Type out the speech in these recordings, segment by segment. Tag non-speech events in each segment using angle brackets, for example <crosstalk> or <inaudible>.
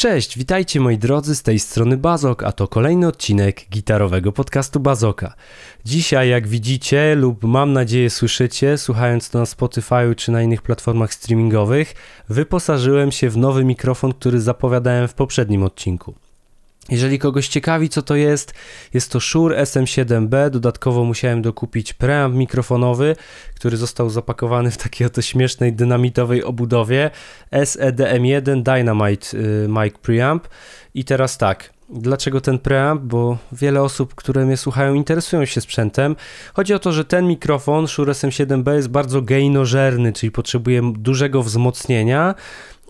Cześć, witajcie moi drodzy, z tej strony Bazok, a to kolejny odcinek gitarowego podcastu Bazoka. Dzisiaj, jak widzicie lub mam nadzieję słyszycie, słuchając to na Spotify czy na innych platformach streamingowych, wyposażyłem się w nowy mikrofon, który zapowiadałem w poprzednim odcinku. Jeżeli kogoś ciekawi, co to jest, jest to Shure SM7B. Dodatkowo musiałem dokupić preamp mikrofonowy, który został zapakowany w takiej oto śmiesznej, dynamitowej obudowie. SEDM1 e Dynamite y, mic preamp. I teraz tak. Dlaczego ten preamp? Bo wiele osób, które mnie słuchają, interesują się sprzętem. Chodzi o to, że ten mikrofon Shure SM7B jest bardzo gainożerny, czyli potrzebuje dużego wzmocnienia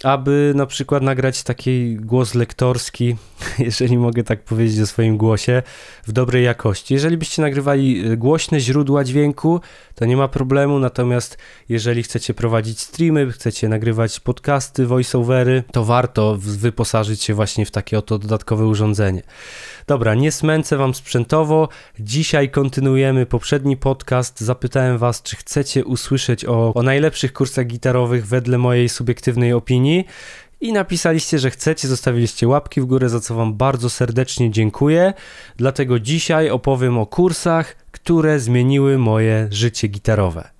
aby na przykład nagrać taki głos lektorski, <laughs> jeżeli mogę tak powiedzieć o swoim głosie, w dobrej jakości. Jeżeli byście nagrywali e, głośne źródła dźwięku, to nie ma problemu, natomiast jeżeli chcecie prowadzić streamy, chcecie nagrywać podcasty, voiceovery, to warto wyposażyć się właśnie w takie oto dodatkowe urządzenie. Dobra, nie smęcę Wam sprzętowo. Dzisiaj kontynuujemy poprzedni podcast. Zapytałem Was, czy chcecie usłyszeć o, o najlepszych kursach gitarowych wedle mojej subiektywnej opinii, dni i napisaliście, że chcecie, zostawiliście łapki w górę, za co Wam bardzo serdecznie dziękuję. Dlatego dzisiaj opowiem o kursach, które zmieniły moje życie gitarowe.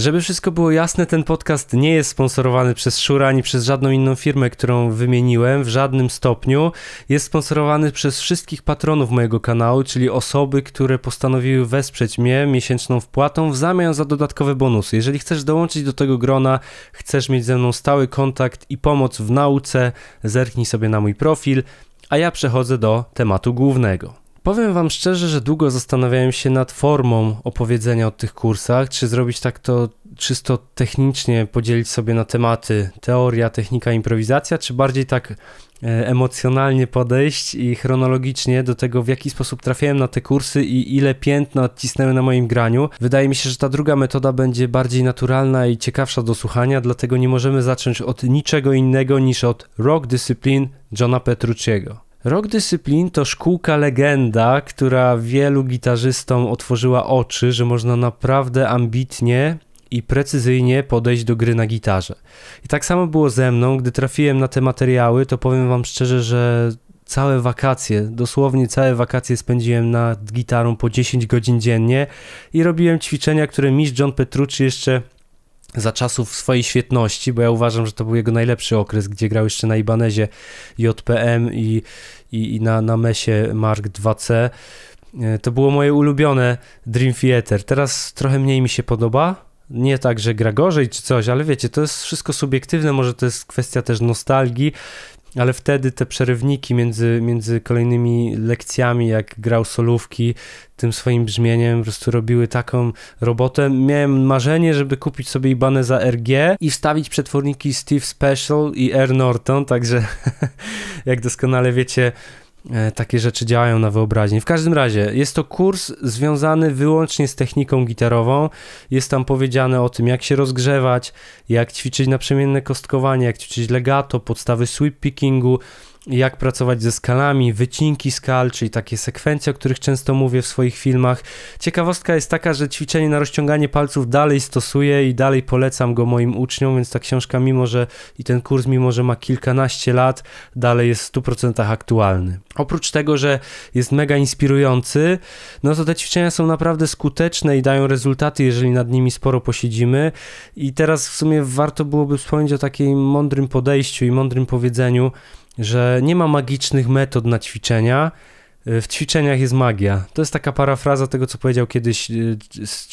Żeby wszystko było jasne, ten podcast nie jest sponsorowany przez Szura ani przez żadną inną firmę, którą wymieniłem w żadnym stopniu. Jest sponsorowany przez wszystkich patronów mojego kanału, czyli osoby, które postanowiły wesprzeć mnie miesięczną wpłatą w zamian za dodatkowe bonusy. Jeżeli chcesz dołączyć do tego grona, chcesz mieć ze mną stały kontakt i pomoc w nauce, zerknij sobie na mój profil, a ja przechodzę do tematu głównego. Powiem Wam szczerze, że długo zastanawiałem się nad formą opowiedzenia o tych kursach, czy zrobić tak to czysto technicznie, podzielić sobie na tematy teoria, technika, improwizacja, czy bardziej tak e, emocjonalnie podejść i chronologicznie do tego, w jaki sposób trafiałem na te kursy i ile piętna odcisnęły na moim graniu. Wydaje mi się, że ta druga metoda będzie bardziej naturalna i ciekawsza do słuchania, dlatego nie możemy zacząć od niczego innego niż od rock discipline Johna Petrucciego. Rock Discipline to szkółka legenda, która wielu gitarzystom otworzyła oczy, że można naprawdę ambitnie i precyzyjnie podejść do gry na gitarze. I tak samo było ze mną, gdy trafiłem na te materiały, to powiem wam szczerze, że całe wakacje, dosłownie całe wakacje spędziłem nad gitarą po 10 godzin dziennie i robiłem ćwiczenia, które mistrz John Petrucci jeszcze za czasów swojej świetności, bo ja uważam, że to był jego najlepszy okres, gdzie grał jeszcze na Ibanezie JPM i, i, i na, na Mesie Mark 2C. E, to było moje ulubione Dream Theater. Teraz trochę mniej mi się podoba. Nie tak, że gra gorzej czy coś, ale wiecie, to jest wszystko subiektywne, może to jest kwestia też nostalgii ale wtedy te przerywniki między, między kolejnymi lekcjami, jak grał solówki, tym swoim brzmieniem po prostu robiły taką robotę. Miałem marzenie, żeby kupić sobie Ibanę za RG i wstawić przetworniki Steve Special i Air Norton, także <laughs> jak doskonale wiecie, E, takie rzeczy działają na wyobraźnię. W każdym razie, jest to kurs związany wyłącznie z techniką gitarową. Jest tam powiedziane o tym, jak się rozgrzewać, jak ćwiczyć naprzemienne kostkowanie, jak ćwiczyć legato, podstawy sweep pickingu, jak pracować ze skalami, wycinki skal, czyli takie sekwencje, o których często mówię w swoich filmach. Ciekawostka jest taka, że ćwiczenie na rozciąganie palców dalej stosuję i dalej polecam go moim uczniom, więc ta książka, mimo że i ten kurs, mimo że ma kilkanaście lat, dalej jest w 100% aktualny. Oprócz tego, że jest mega inspirujący, no to te ćwiczenia są naprawdę skuteczne i dają rezultaty, jeżeli nad nimi sporo posiedzimy. I teraz w sumie warto byłoby wspomnieć o takim mądrym podejściu i mądrym powiedzeniu, że nie ma magicznych metod na ćwiczenia. Y, w ćwiczeniach jest magia. To jest taka parafraza tego, co powiedział kiedyś y,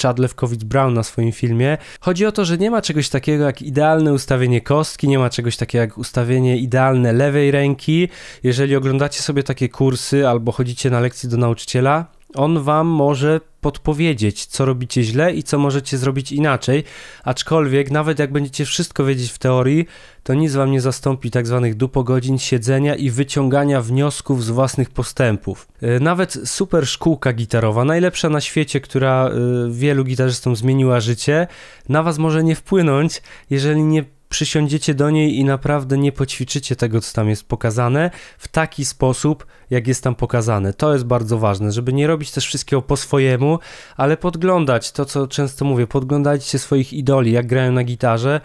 Chad Lewkowicz-Brown na swoim filmie. Chodzi o to, że nie ma czegoś takiego jak idealne ustawienie kostki, nie ma czegoś takiego jak ustawienie idealne lewej ręki. Jeżeli oglądacie sobie takie kursy albo chodzicie na lekcje do nauczyciela, on wam może podpowiedzieć, co robicie źle i co możecie zrobić inaczej. Aczkolwiek, nawet jak będziecie wszystko wiedzieć w teorii, to nic wam nie zastąpi tak zwanych dupogodzin siedzenia i wyciągania wniosków z własnych postępów. E, nawet super szkółka gitarowa, najlepsza na świecie, która e, wielu gitarzystom zmieniła życie, na was może nie wpłynąć, jeżeli nie przysiądziecie do niej i naprawdę nie poćwiczycie tego, co tam jest pokazane, w taki sposób, jak jest tam pokazane. To jest bardzo ważne, żeby nie robić też wszystkiego po swojemu, ale podglądać to, co często mówię, podglądajcie swoich idoli, jak grają na gitarze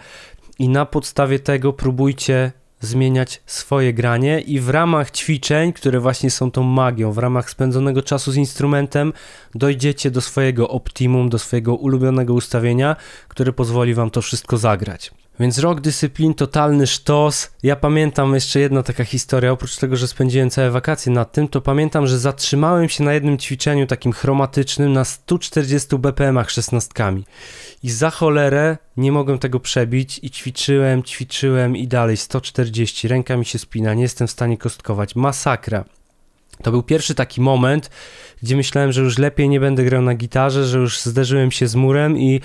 i na podstawie tego próbujcie zmieniać swoje granie i w ramach ćwiczeń, które właśnie są tą magią, w ramach spędzonego czasu z instrumentem, dojdziecie do swojego optimum, do swojego ulubionego ustawienia, które pozwoli wam to wszystko zagrać. Więc rok dyscyplin, totalny sztos. Ja pamiętam jeszcze jedna taka historia, oprócz tego, że spędziłem całe wakacje nad tym, to pamiętam, że zatrzymałem się na jednym ćwiczeniu takim chromatycznym na 140 BPM-ach szesnastkami. I za cholerę nie mogłem tego przebić i ćwiczyłem, ćwiczyłem i dalej 140. Ręka mi się spina, nie jestem w stanie kostkować. Masakra. To był pierwszy taki moment, gdzie myślałem, że już lepiej nie będę grał na gitarze, że już zderzyłem się z murem i,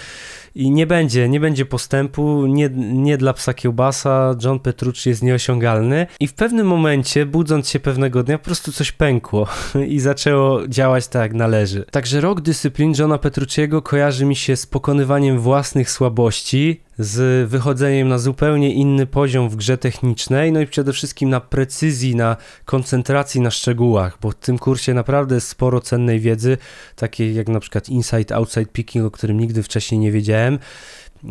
i nie będzie, nie będzie postępu, nie, nie dla psa kiełbasa, John Petrucci jest nieosiągalny i w pewnym momencie, budząc się pewnego dnia, po prostu coś pękło <laughs> i zaczęło działać tak jak należy. Także rok dyscyplin Johna Petrucciego kojarzy mi się z pokonywaniem własnych słabości, z wychodzeniem na zupełnie inny poziom w grze technicznej, no i przede wszystkim na precyzji, na koncentracji na szczegółach, bo w tym kursie naprawdę jest sporo cennej wiedzy, takiej jak na przykład inside, outside picking, o którym nigdy wcześniej nie wiedziałem. E,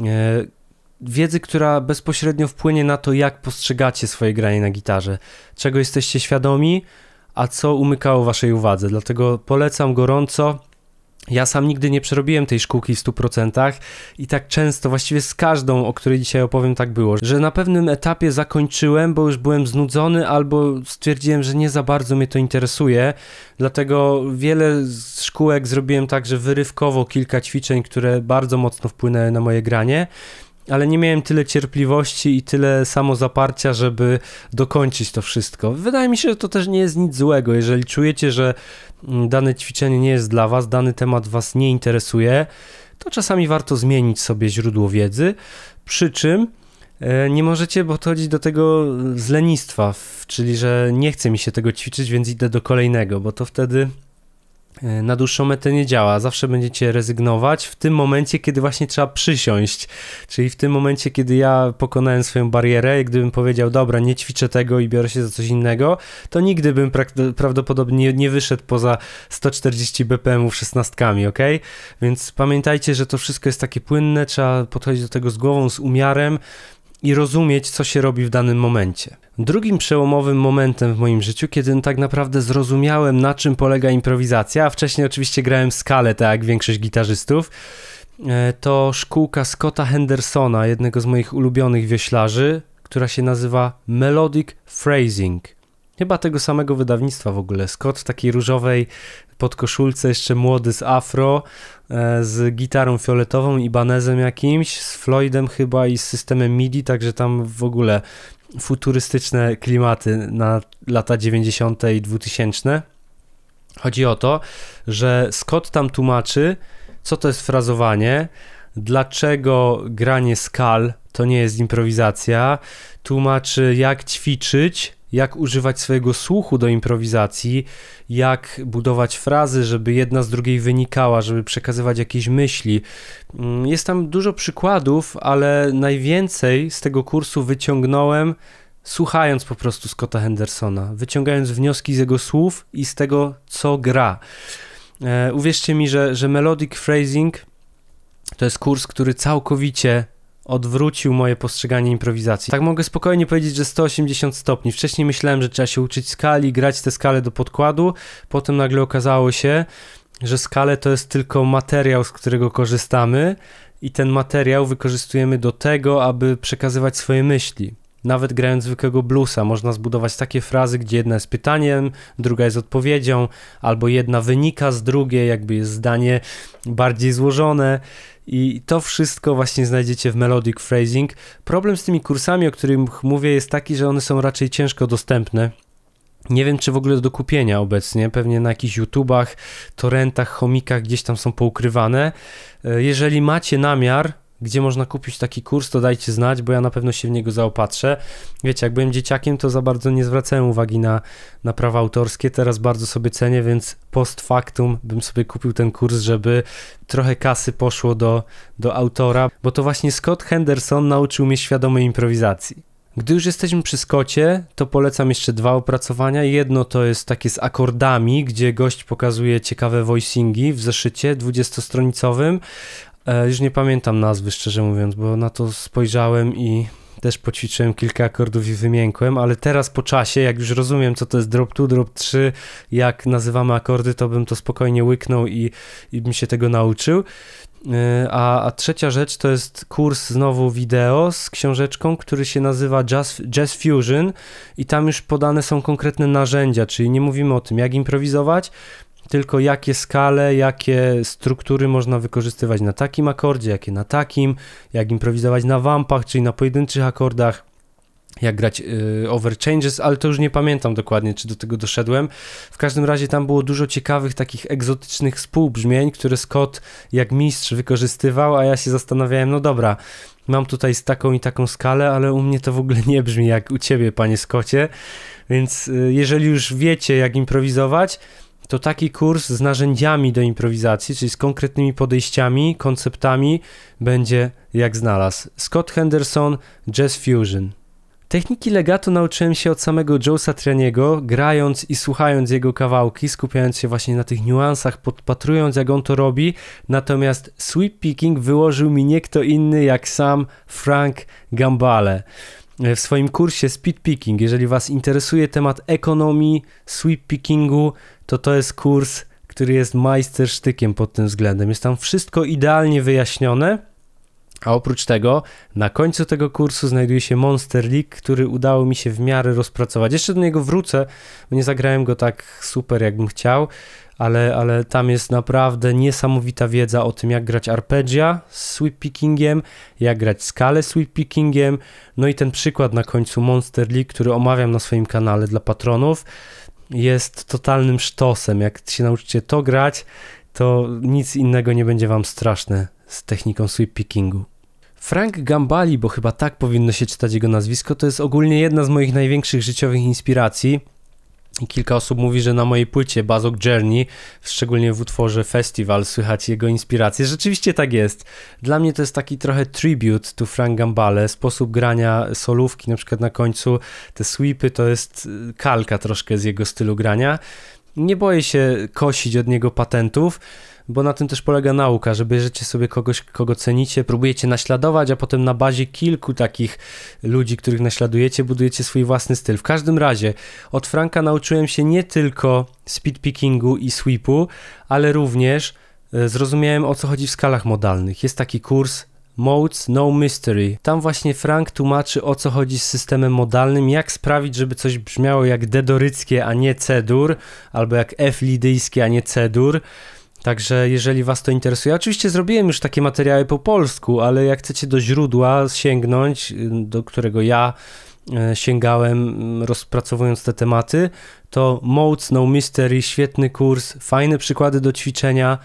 wiedzy, która bezpośrednio wpłynie na to, jak postrzegacie swoje granie na gitarze, czego jesteście świadomi, a co umykało waszej uwadze. Dlatego polecam gorąco. Ja sam nigdy nie przerobiłem tej szkółki w 100% i tak często, właściwie z każdą, o której dzisiaj opowiem, tak było, że na pewnym etapie zakończyłem, bo już byłem znudzony albo stwierdziłem, że nie za bardzo mnie to interesuje. Dlatego wiele szkółek zrobiłem tak, że wyrywkowo kilka ćwiczeń, które bardzo mocno wpłynęły na moje granie ale nie miałem tyle cierpliwości i tyle samozaparcia, żeby dokończyć to wszystko. Wydaje mi się, że to też nie jest nic złego. Jeżeli czujecie, że dane ćwiczenie nie jest dla Was, dany temat Was nie interesuje, to czasami warto zmienić sobie źródło wiedzy, przy czym e, nie możecie podchodzić do tego z lenistwa, czyli że nie chce mi się tego ćwiczyć, więc idę do kolejnego, bo to wtedy E, na dłuższą metę nie działa. Zawsze będziecie rezygnować w tym momencie, kiedy właśnie trzeba przysiąść. Czyli w tym momencie, kiedy ja pokonałem swoją barierę i gdybym powiedział, dobra, nie ćwiczę tego i biorę się za coś innego, to nigdy bym prak- prawdopodobnie nie wyszedł poza 140 bpm szesnastkami, ok? Więc pamiętajcie, że to wszystko jest takie płynne, trzeba podchodzić do tego z głową, z umiarem i rozumieć, co się robi w danym momencie. Drugim przełomowym momentem w moim życiu, kiedy tak naprawdę zrozumiałem, na czym polega improwizacja, a wcześniej oczywiście grałem skalę, tak jak większość gitarzystów, e, to szkółka Scotta Hendersona, jednego z moich ulubionych wioślarzy, która się nazywa Melodic Phrasing chyba tego samego wydawnictwa w ogóle. Scott w takiej różowej podkoszulce, jeszcze młody z afro, e, z gitarą fioletową i banezem jakimś, z Floydem chyba i z systemem MIDI, także tam w ogóle futurystyczne klimaty na lata 90. i 2000. Chodzi o to, że Scott tam tłumaczy, co to jest frazowanie, dlaczego granie skal to nie jest improwizacja, tłumaczy jak ćwiczyć, jak używać swojego słuchu do improwizacji, jak budować frazy, żeby jedna z drugiej wynikała, żeby przekazywać jakieś myśli. Mm, jest tam dużo przykładów, ale najwięcej z tego kursu wyciągnąłem słuchając po prostu Scotta Hendersona, wyciągając wnioski z jego słów i z tego, co gra. E, uwierzcie mi, że, że melodic phrasing to jest kurs, który całkowicie odwrócił moje postrzeganie improwizacji. Tak mogę spokojnie powiedzieć, że 180 stopni. Wcześniej myślałem, że trzeba się uczyć skali, grać te skale do podkładu, potem nagle okazało się, że skale to jest tylko materiał, z którego korzystamy i ten materiał wykorzystujemy do tego, aby przekazywać swoje myśli nawet grając zwykłego bluesa, można zbudować takie frazy, gdzie jedna jest pytaniem, druga jest odpowiedzią, albo jedna wynika z drugiej, jakby jest zdanie bardziej złożone. I to wszystko właśnie znajdziecie w Melodic Phrasing. Problem z tymi kursami, o których mówię, jest taki, że one są raczej ciężko dostępne. Nie wiem, czy w ogóle do kupienia obecnie. Pewnie na jakichś YouTubach, torrentach, chomikach gdzieś tam są poukrywane. E, jeżeli macie namiar gdzie można kupić taki kurs, to dajcie znać, bo ja na pewno się w niego zaopatrzę. Wiecie, jak byłem dzieciakiem, to za bardzo nie zwracałem uwagi na, na prawa autorskie, teraz bardzo sobie cenię, więc post factum bym sobie kupił ten kurs, żeby trochę kasy poszło do, do autora, bo to właśnie Scott Henderson nauczył mnie świadomej improwizacji. Gdy już jesteśmy przy Skocie, to polecam jeszcze dwa opracowania. Jedno to jest takie z akordami, gdzie gość pokazuje ciekawe voicingi w zeszycie 20-stronicowym, E, już nie pamiętam nazwy, szczerze mówiąc, bo na to spojrzałem i też poćwiczyłem kilka akordów i wymiękłem, ale teraz po czasie, jak już rozumiem, co to jest drop 2, drop 3, jak nazywamy akordy, to bym to spokojnie łyknął i, i bym się tego nauczył. E, a, a, trzecia rzecz to jest kurs znowu wideo z książeczką, który się nazywa Jazz, Jazz Fusion i tam już podane są konkretne narzędzia, czyli nie mówimy o tym, jak improwizować, tylko jakie skale, jakie struktury można wykorzystywać na takim akordzie, jakie na takim, jak improwizować na wampach, czyli na pojedynczych akordach jak grać y, overchanges, ale to już nie pamiętam dokładnie, czy do tego doszedłem. W każdym razie tam było dużo ciekawych, takich egzotycznych współbrzmień, które Scott jak mistrz wykorzystywał, a ja się zastanawiałem, no dobra, mam tutaj z taką i taką skalę, ale u mnie to w ogóle nie brzmi jak u ciebie, panie Scottie, więc y, jeżeli już wiecie, jak improwizować, to taki kurs z narzędziami do improwizacji, czyli z konkretnymi podejściami, konceptami, będzie jak znalazł. Scott Henderson, Jazz Fusion. Techniki legato nauczyłem się od samego Joe Satrianiego, grając i słuchając jego kawałki, skupiając się właśnie na tych niuansach, podpatrując jak on to robi, natomiast sweep picking wyłożył mi nie kto inny jak sam Frank Gambale. E, w swoim kursie Speed Picking. Jeżeli Was interesuje temat ekonomii, sweep pickingu, to to jest kurs, który jest majstersztykiem pod tym względem. Jest tam wszystko idealnie wyjaśnione. A oprócz tego, na końcu tego kursu znajduje się Monster League, który udało mi się w miarę rozpracować. Jeszcze do niego wrócę, bo nie zagrałem go tak super, jakbym chciał ale, ale tam jest naprawdę niesamowita wiedza o tym, jak grać arpeggia z sweep pickingiem, jak grać skalę z sweep pickingiem, no i ten przykład na końcu Monster League, który omawiam na swoim kanale dla patronów, jest totalnym sztosem. Jak się nauczycie to grać, to nic innego nie będzie wam straszne z techniką sweep pickingu. Frank Gambali, bo chyba tak powinno się czytać jego nazwisko, to jest ogólnie jedna z moich największych życiowych inspiracji Kilka osób mówi, że na mojej płycie Bazok Journey, szczególnie w utworze Festival, słychać jego inspiracje. Rzeczywiście tak jest. Dla mnie to jest taki trochę tribute to Frank Gambale, sposób grania solówki, na przykład na końcu te sweepy to jest y, kalka troszkę z jego stylu grania. Nie boję się kosić od niego patentów bo na tym też polega nauka, że bierzecie sobie kogoś, kogo cenicie, próbujecie naśladować, a potem na bazie kilku takich ludzi, których naśladujecie, budujecie swój własny styl. W każdym razie od Franka nauczyłem się nie tylko speedpickingu i sweepu, ale również e, zrozumiałem o co chodzi w skalach modalnych. Jest taki kurs Modes No Mystery. Tam właśnie Frank tłumaczy o co chodzi z systemem modalnym, jak sprawić, żeby coś brzmiało jak D doryckie, a nie C dur, albo jak F lidyjskie, a nie C dur. Także jeżeli was to interesuje, oczywiście zrobiłem już takie materiały po polsku, ale jak chcecie do źródła sięgnąć, y, do którego ja y, sięgałem mm, rozpracowując te tematy, to Modes No Mystery, świetny kurs, fajne przykłady do ćwiczenia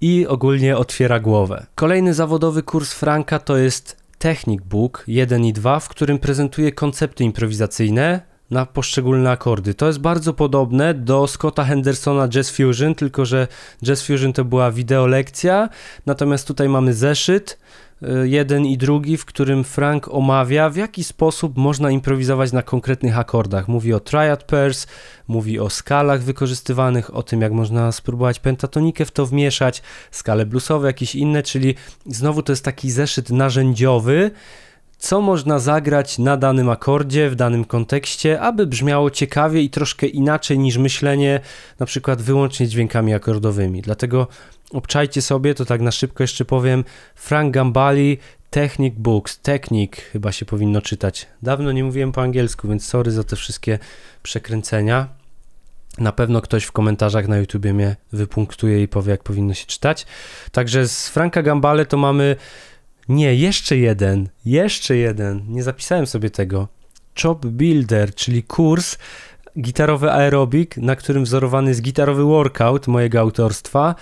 i ogólnie otwiera głowę. Kolejny zawodowy kurs Franka to jest Technik Book 1 i 2, w którym prezentuje koncepty improwizacyjne, na poszczególne akordy. To jest bardzo podobne do Scotta Hendersona Jazz Fusion, tylko że Jazz Fusion to była wideolekcja, natomiast tutaj mamy zeszyt, y, jeden i drugi, w którym Frank omawia, w jaki sposób można improwizować na konkretnych akordach. Mówi o triad pairs, mówi o skalach wykorzystywanych, o tym, jak można spróbować pentatonikę w to wmieszać, skale bluesowe, jakieś inne, czyli znowu to jest taki zeszyt narzędziowy, co można zagrać na danym akordzie, w danym kontekście, aby brzmiało ciekawie i troszkę inaczej niż myślenie na przykład wyłącznie dźwiękami akordowymi. Dlatego obczajcie sobie, to tak na szybko jeszcze powiem, Frank Gambali Technic Books, Technic chyba się powinno czytać. Dawno nie mówiłem po angielsku, więc sorry za te wszystkie przekręcenia. Na pewno ktoś w komentarzach na YouTubie mnie wypunktuje i powie, jak powinno się czytać. Także z Franka Gambale to mamy nie, jeszcze jeden, jeszcze jeden. Nie zapisałem sobie tego. Chop Builder, czyli kurs gitarowy aerobik, na którym wzorowany jest gitarowy workout mojego autorstwa,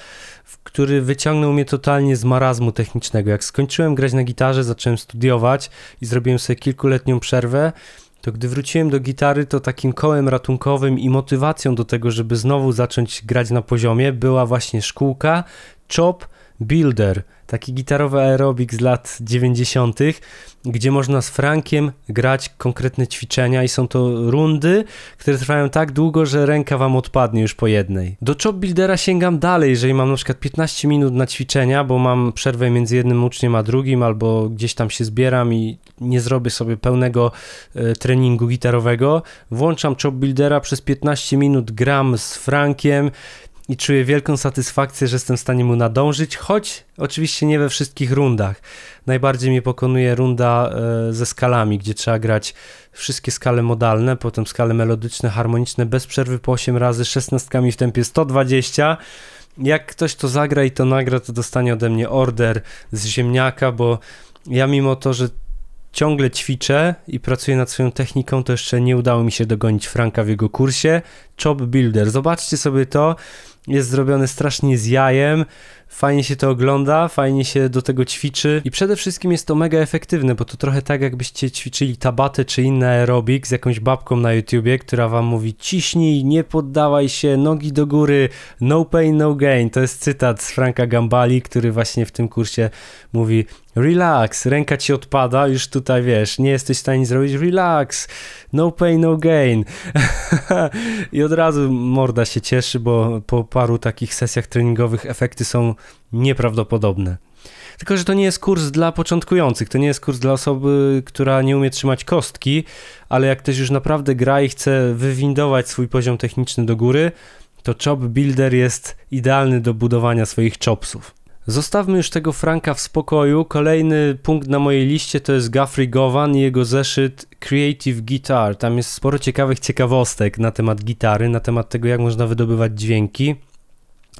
który wyciągnął mnie totalnie z marazmu technicznego. Jak skończyłem grać na gitarze, zacząłem studiować i zrobiłem sobie kilkuletnią przerwę, to gdy wróciłem do gitary, to takim kołem ratunkowym i motywacją do tego, żeby znowu zacząć grać na poziomie, była właśnie szkółka Chop Builder – taki gitarowy aerobik z lat 90., gdzie można z Frankiem grać konkretne ćwiczenia i są to rundy, które trwają tak długo, że ręka wam odpadnie już po jednej. Do Chop Buildera sięgam dalej, jeżeli mam na przykład 15 minut na ćwiczenia, bo mam przerwę między jednym uczniem a drugim, albo gdzieś tam się zbieram i nie zrobię sobie pełnego y, treningu gitarowego, włączam Chop Buildera, przez 15 minut gram z Frankiem, i czuję wielką satysfakcję, że jestem w stanie mu nadążyć, choć oczywiście nie we wszystkich rundach. Najbardziej mnie pokonuje runda e, ze skalami, gdzie trzeba grać wszystkie skale modalne, potem skale melodyczne, harmoniczne bez przerwy po 8 razy, 16 w tempie 120. Jak ktoś to zagra i to nagra, to dostanie ode mnie order z ziemniaka, bo ja mimo to, że ciągle ćwiczę i pracuję nad swoją techniką, to jeszcze nie udało mi się dogonić Franka w jego kursie. Chop Builder. Zobaczcie sobie to. Jest zrobione strasznie z jajem, fajnie się to ogląda, fajnie się do tego ćwiczy i przede wszystkim jest to mega efektywne, bo to trochę tak jakbyście ćwiczyli tabatę czy inne aerobik z jakąś babką na YouTubie, która wam mówi ciśnij, nie poddawaj się, nogi do góry, no pain, no gain. To jest cytat z Franka Gambali, który właśnie w tym kursie mówi relax, ręka ci odpada, już tutaj wiesz, nie jesteś w stanie zrobić relax, no pain, no gain. <laughs> I od razu morda się cieszy, bo po paru takich sesjach treningowych efekty są nieprawdopodobne. Tylko, że to nie jest kurs dla początkujących, to nie jest kurs dla osoby, która nie umie trzymać kostki, ale jak ktoś już naprawdę gra i chce wywindować swój poziom techniczny do góry, to Chop Builder jest idealny do budowania swoich chopsów. Zostawmy już tego Franka w spokoju. Kolejny punkt na mojej liście to jest Guthrie Govan i jego zeszyt Creative Guitar. Tam jest sporo ciekawych ciekawostek na temat gitary, na temat tego, jak można wydobywać dźwięki.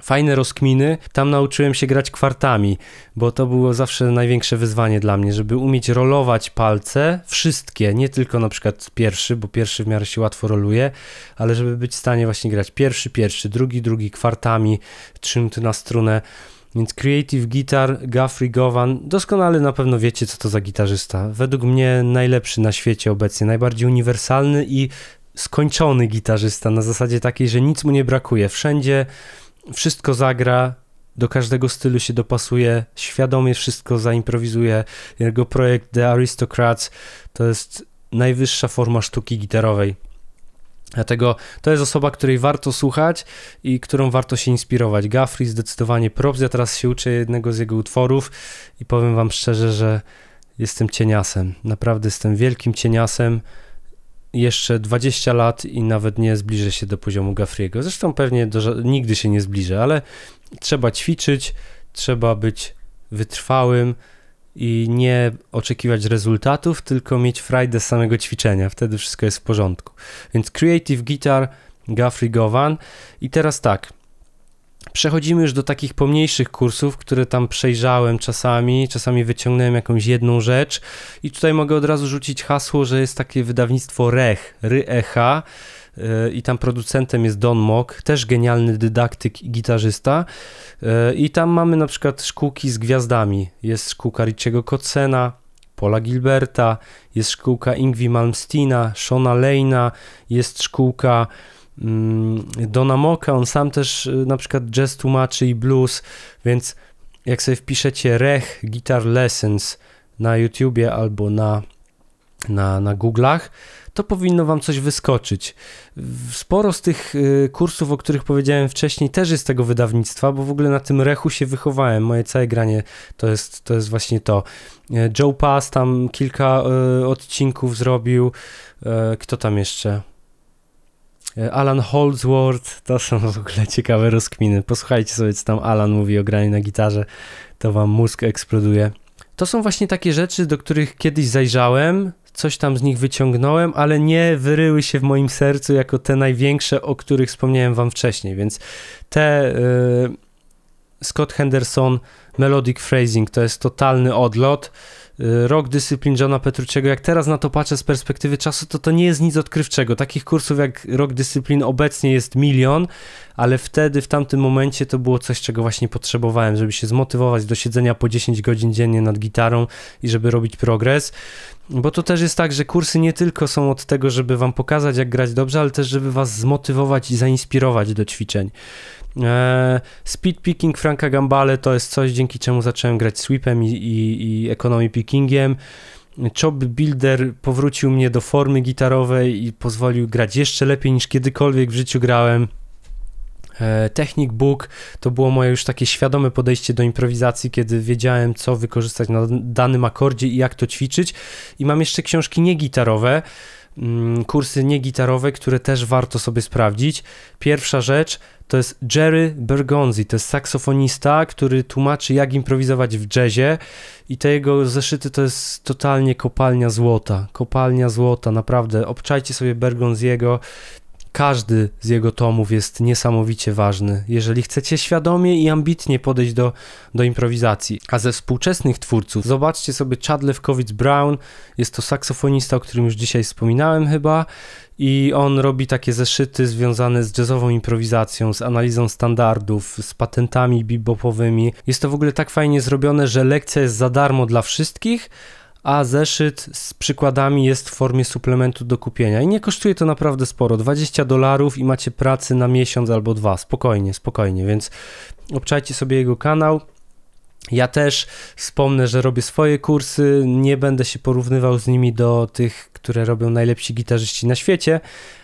Fajne rozkminy. Tam nauczyłem się grać kwartami, bo to było zawsze największe wyzwanie dla mnie, żeby umieć rolować palce, wszystkie, nie tylko na przykład pierwszy, bo pierwszy w miarę się łatwo roluje, ale żeby być w stanie właśnie grać pierwszy, pierwszy, drugi, drugi, kwartami, trzynuty na strunę. Więc Creative Guitar, Guthrie Govan, doskonale na pewno wiecie, co to za gitarzysta. Według mnie najlepszy na świecie obecnie, najbardziej uniwersalny i skończony gitarzysta na zasadzie takiej, że nic mu nie brakuje. Wszędzie wszystko zagra, do każdego stylu się dopasuje, świadomie wszystko zaimprowizuje. Jego projekt The Aristocrats to jest najwyższa forma sztuki gitarowej. Dlatego to jest osoba, której warto słuchać i którą warto się inspirować. Gaffrey zdecydowanie props. Ja teraz się uczę jednego z jego utworów i powiem wam szczerze, że jestem cieniasem. Naprawdę jestem wielkim cieniasem. Jeszcze 20 lat i nawet nie zbliżę się do poziomu Gaffrey'ego. Zresztą pewnie do, nigdy się nie zbliżę, ale trzeba ćwiczyć, trzeba być wytrwałym, i nie oczekiwać rezultatów, tylko mieć frajdę z samego ćwiczenia, wtedy wszystko jest w porządku. Więc Creative Guitar, Guthrie Govan i teraz tak, przechodzimy już do takich pomniejszych kursów, które tam przejrzałem czasami, czasami wyciągnąłem jakąś jedną rzecz i tutaj mogę od razu rzucić hasło, że jest takie wydawnictwo REH, RYEH, i tam producentem jest Don Mock, też genialny dydaktyk i gitarzysta. E, I tam mamy na przykład szkółki z gwiazdami. Jest szkółka Richiego Kocena, Paula Gilberta, jest szkółka Ingwi Malmstina, Shona Lejna, jest szkółka mm, Dona Mocka, on sam też e, na przykład jazz tłumaczy i blues, więc jak sobie wpiszecie Rech Guitar Lessons na YouTubie albo na na, na Google'ach, to powinno Wam coś wyskoczyć. Sporo z tych y, kursów, o których powiedziałem wcześniej, też jest tego wydawnictwa, bo w ogóle na tym rechu się wychowałem. Moje całe granie to jest, to jest właśnie to. Y, Joe Pass tam kilka y, odcinków zrobił. Kto tam jeszcze? Alan Holdsworth, to są w ogóle ciekawe rozkminy. Posłuchajcie sobie, co tam Alan mówi o graniu na gitarze, to wam mózg eksploduje to są właśnie takie rzeczy, do których kiedyś zajrzałem, coś tam z nich wyciągnąłem, ale nie wyryły się w moim sercu jako te największe, o których wspomniałem wam wcześniej, więc te yy, Scott Henderson, Melodic Phrasing to jest totalny odlot. Y, rok dyscyplin Johna Petruciego, jak teraz na to patrzę z perspektywy czasu, to to nie jest nic odkrywczego. Takich kursów jak rok dyscyplin obecnie jest milion, ale wtedy, w tamtym momencie to było coś, czego właśnie potrzebowałem, żeby się zmotywować do siedzenia po 10 godzin dziennie nad gitarą i żeby robić progres. Bo to też jest tak, że kursy nie tylko są od tego, żeby wam pokazać, jak grać dobrze, ale też, żeby was zmotywować i zainspirować do ćwiczeń. E, speed picking Franka Gambale to jest coś, dzięki czemu zacząłem grać sweepem i, i, i economy pickingiem. Chop Builder powrócił mnie do formy gitarowej i pozwolił grać jeszcze lepiej niż kiedykolwiek w życiu grałem. E, Technik Book to było moje już takie świadome podejście do improwizacji, kiedy wiedziałem, co wykorzystać na danym akordzie i jak to ćwiczyć. I mam jeszcze książki niegitarowe. Mm, kursy niegitarowe, które też warto sobie sprawdzić. Pierwsza rzecz to jest Jerry Bergonzi, to jest saksofonista, który tłumaczy jak improwizować w jazzie i te jego zeszyty to jest totalnie kopalnia złota, kopalnia złota, naprawdę, obczajcie sobie Bergonziego, każdy z jego tomów jest niesamowicie ważny, jeżeli chcecie świadomie i ambitnie podejść do, do improwizacji. A ze współczesnych twórców, zobaczcie sobie Chad Lewkowicz-Brown, jest to saksofonista, o którym już dzisiaj wspominałem chyba, i on robi takie zeszyty związane z jazzową improwizacją, z analizą standardów, z patentami bebopowymi. Jest to w ogóle tak fajnie zrobione, że lekcja jest za darmo dla wszystkich, a zeszyt z przykładami jest w formie suplementu do kupienia. I nie kosztuje to naprawdę sporo, 20 dolarów i macie pracy na miesiąc albo dwa, spokojnie, spokojnie, więc obczajcie sobie jego kanał. Ja też wspomnę, że robię swoje kursy, nie będę się porównywał z nimi do tych, które robią najlepsi gitarzyści na świecie,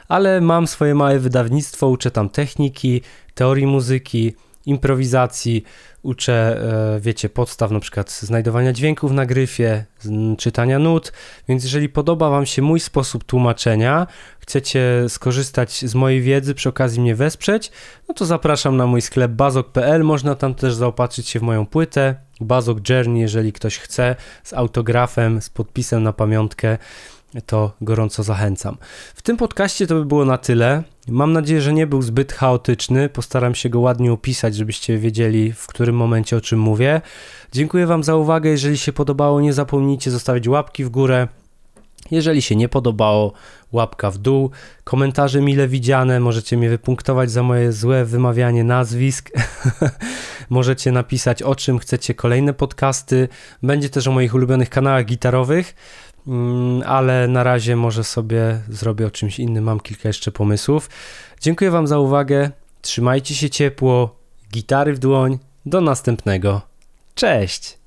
ale mam swoje małe wydawnictwo, uczę tam techniki, teorii muzyki, improwizacji, uczę, e, wiecie, podstaw na przykład znajdowania dźwięków na gryfie, czytania nut, więc jeżeli podoba Wam się mój sposób tłumaczenia, chcecie skorzystać z mojej wiedzy, przy okazji mnie wesprzeć, no to zapraszam na mój sklep bazok.pl, można tam też zaopatrzyć się w moją płytę, Bazok Journey, jeżeli ktoś chce, z autografem, z podpisem na pamiątkę, to gorąco zachęcam. W tym podcaście to by było na tyle. Mam nadzieję, że nie był zbyt chaotyczny. Postaram się go ładnie opisać, żebyście wiedzieli, w którym momencie o czym mówię. Dziękuję Wam za uwagę. Jeżeli się podobało, nie zapomnijcie zostawić łapki w górę. Jeżeli się nie podobało, łapka w dół. Komentarze mile widziane, możecie mnie wypunktować za moje złe wymawianie nazwisk. <laughs> możecie napisać o czym chcecie kolejne podcasty. Będzie też o moich ulubionych kanałach gitarowych. Mm, ale na razie może sobie zrobię o czymś innym. Mam kilka jeszcze pomysłów. Dziękuję Wam za uwagę. Trzymajcie się ciepło, gitary w dłoń. Do następnego. Cześć!